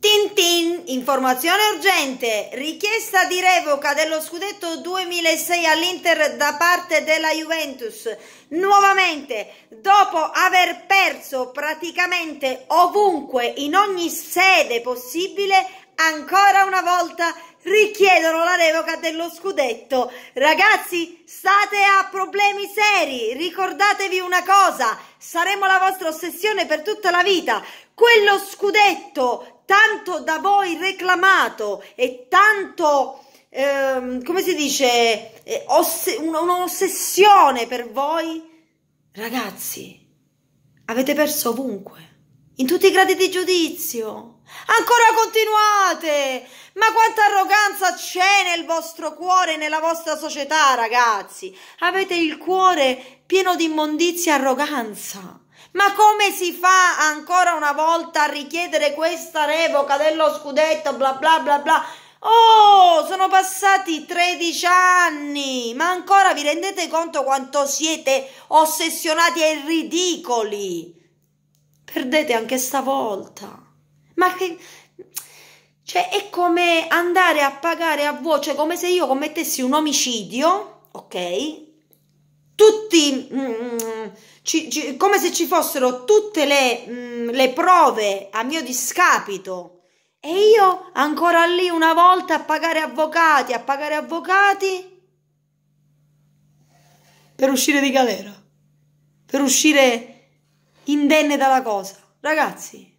Tintin, informazione urgente, richiesta di revoca dello scudetto 2006 all'Inter da parte della Juventus. Nuovamente, dopo aver perso praticamente ovunque, in ogni sede possibile, ancora una volta richiedono la revoca dello scudetto. Ragazzi, state a problemi seri, ricordatevi una cosa saremo la vostra ossessione per tutta la vita. Quello scudetto tanto da voi reclamato e tanto, ehm, come si dice, eh, oss- un'ossessione per voi, ragazzi, avete perso ovunque, in tutti i gradi di giudizio. Ancora continuate! Ma quanta arroganza c'è nel vostro cuore, nella vostra società, ragazzi? Avete il cuore pieno di immondizia e arroganza. Ma come si fa ancora una volta a richiedere questa revoca dello scudetto, bla bla bla bla? Oh, sono passati 13 anni, ma ancora vi rendete conto quanto siete ossessionati e ridicoli? Perdete anche stavolta. Ma che... Cioè è come andare a pagare a voce, come se io commettessi un omicidio, ok? Tutti, mm, ci, ci, come se ci fossero tutte le, mm, le prove a mio discapito. E io ancora lì una volta a pagare avvocati, a pagare avvocati per uscire di galera, per uscire indenne dalla cosa. Ragazzi,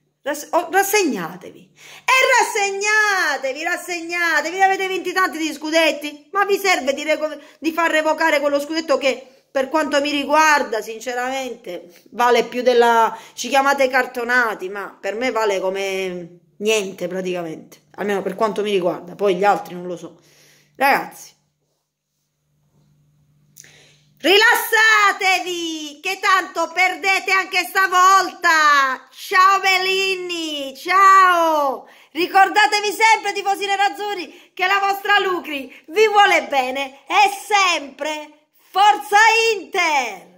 Oh, rassegnatevi e rassegnatevi, rassegnatevi, avete vinti tanti di scudetti, ma vi serve di, di far revocare quello scudetto che per quanto mi riguarda, sinceramente, vale più della... ci chiamate cartonati, ma per me vale come niente praticamente, almeno per quanto mi riguarda, poi gli altri non lo so. Ragazzi, Rilassatevi, che tanto perdete anche stavolta. Ciao Bellini, ciao. Ricordatevi sempre, tifosi nerazzurri, che la vostra Lucri vi vuole bene e sempre Forza Inter!